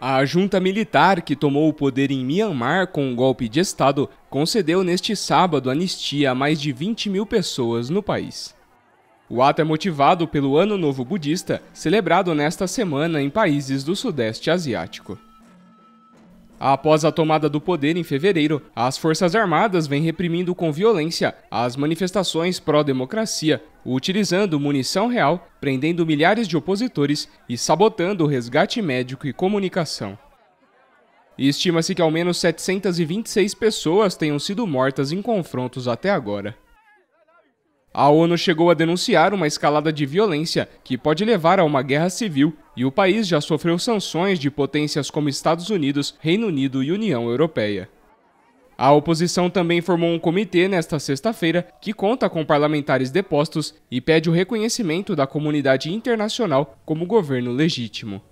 A junta militar que tomou o poder em Myanmar com um golpe de Estado concedeu neste sábado anistia a mais de 20 mil pessoas no país. O ato é motivado pelo Ano Novo Budista, celebrado nesta semana em países do Sudeste Asiático. Após a tomada do poder em fevereiro, as Forças Armadas vêm reprimindo com violência as manifestações pró-democracia, utilizando munição real, prendendo milhares de opositores e sabotando o resgate médico e comunicação. Estima-se que ao menos 726 pessoas tenham sido mortas em confrontos até agora. A ONU chegou a denunciar uma escalada de violência que pode levar a uma guerra civil e o país já sofreu sanções de potências como Estados Unidos, Reino Unido e União Europeia. A oposição também formou um comitê nesta sexta-feira que conta com parlamentares depostos e pede o reconhecimento da comunidade internacional como governo legítimo.